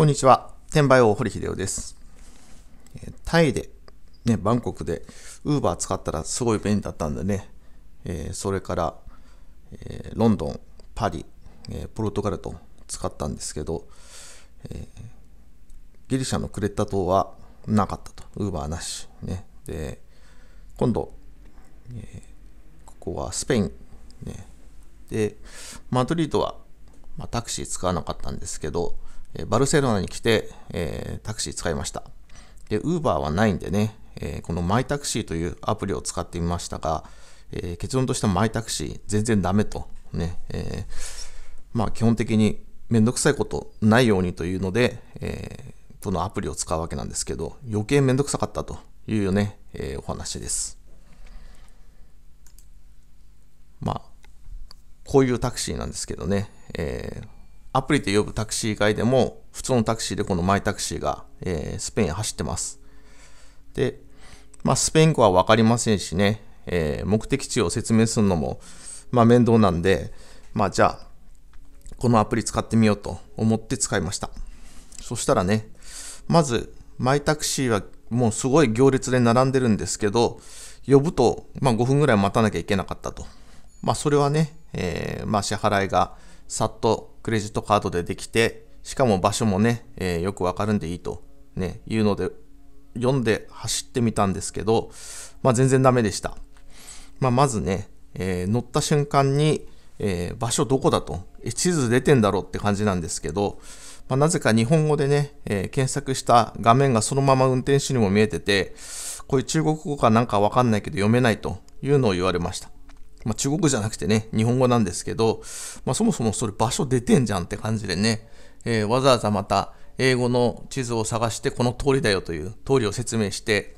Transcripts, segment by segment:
こんにちは。転売王堀秀夫です。タイで、ね、バンコクで、ウーバー使ったらすごい便利だったんでね、えー、それから、えー、ロンドン、パリ、えー、ポルトガルと使ったんですけど、えギリシャのクレッタ島はなかったと。ウーバーなし。ね、で、今度、えここはスペイン、ね。で、マドリードは、まあ、タクシー使わなかったんですけど、バルセロナに来て、えー、タクシー使いました。で、ウーバーはないんでね、えー、このマイタクシーというアプリを使ってみましたが、えー、結論としてマイタクシー全然ダメと。ね、えまあ基本的にめんどくさいことないようにというので、えこのアプリを使うわけなんですけど、余計めんどくさかったというよね、えお話です。まあ、こういうタクシーなんですけどね、えーアプリで呼ぶタクシー以外でも、普通のタクシーでこのマイタクシーが、えー、スペイン走ってます。で、まあ、スペイン語はわかりませんしね、えー、目的地を説明するのも、まあ、面倒なんで、まあ、じゃあ、このアプリ使ってみようと思って使いました。そしたらね、まず、マイタクシーはもうすごい行列で並んでるんですけど、呼ぶと、まあ、5分ぐらい待たなきゃいけなかったと。まあ、それはね、えー、まあ、支払いがさっとクレジットカードでできて、しかも場所もね、えー、よくわかるんでいいと、ね、いうので、読んで走ってみたんですけど、まあ、全然ダメでした。まあ、まずね、えー、乗った瞬間に、えー、場所どこだと、え、地図出てんだろうって感じなんですけど、まあ、なぜか日本語でね、えー、検索した画面がそのまま運転手にも見えてて、こういう中国語かなんかわかんないけど読めないというのを言われました。まあ、中国じゃなくてね、日本語なんですけど、まあ、そもそもそれ場所出てんじゃんって感じでね、えー、わざわざまた英語の地図を探してこの通りだよという通りを説明して、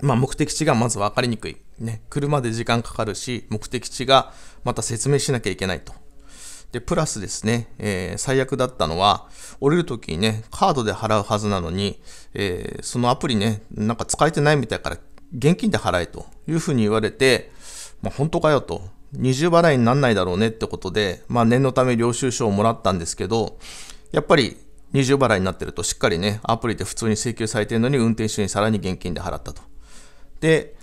まあ、目的地がまず分かりにくい。ね、車で時間かかるし、目的地がまた説明しなきゃいけないと。で、プラスですね、えー、最悪だったのは、降りるときにね、カードで払うはずなのに、えー、そのアプリね、なんか使えてないみたいから、現金で払えというふうに言われて、まあ、本当かよと。二重払いになんないだろうねってことで、まあ、念のため領収書をもらったんですけど、やっぱり二重払いになってるとしっかりね、アプリで普通に請求されてるのに運転手にさらに現金で払ったと。で、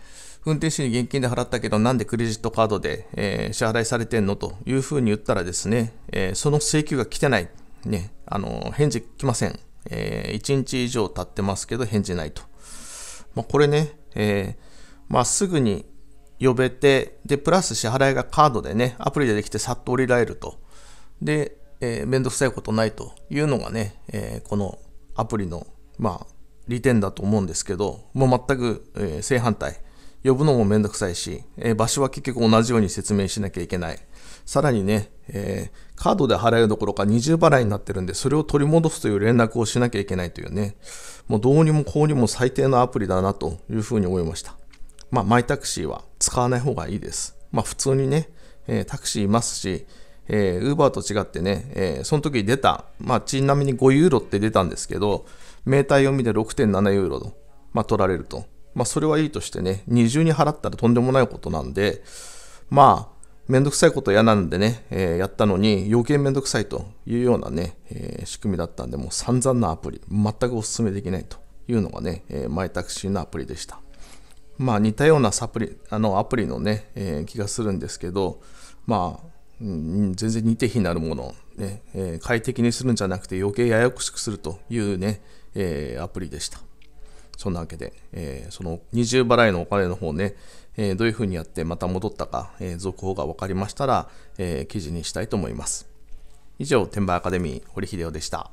運転手に現金で払ったけど、なんでクレジットカードで、えー、支払いされてんのというふうに言ったらですね、えー、その請求が来てない。ね、あの、返事来ません。えー、1日以上経ってますけど、返事ないと。まあ、これね、えー、まあ、すぐに呼べて、で、プラス支払いがカードでね、アプリでできてさっと降りられると。で、えー、めんどくさいことないというのがね、えー、このアプリの、まあ、利点だと思うんですけど、もう全く、えー、正反対。呼ぶのもめんどくさいし、えー、場所は結局同じように説明しなきゃいけない。さらにね、えー、カードで払うどころか二重払いになってるんで、それを取り戻すという連絡をしなきゃいけないというね、もうどうにもこうにも最低のアプリだなというふうに思いました。まあ、マイタクシーは使わない方がいいです。まあ普通にね、えー、タクシーいますし、えー、バーと違ってね、えー、その時出た、まあちなみに5ユーロって出たんですけど、明ー読みで6.7ユーロと、まあ取られると。まあそれはいいとしてね、二重に払ったらとんでもないことなんで、まあ、めんどくさいこと嫌なんでね、えー、やったのに余計めんどくさいというようなね、えー、仕組みだったんで、もう散々なアプリ、全くお勧めできないというのがね、えー、マイタクシーのアプリでした。まあ、似たようなサプリあのアプリのね、えー、気がするんですけど、まあ、うん、全然似て非なるもの、ねえー、快適にするんじゃなくて余計ややこしくするというね、えー、アプリでした。そんなわけで、えー、その二重払いのお金の方ね、えー、どういうふうにやってまた戻ったか、えー、続報が分かりましたら、えー、記事にしたいと思います。以上、天馬アカデミー、堀秀夫でした。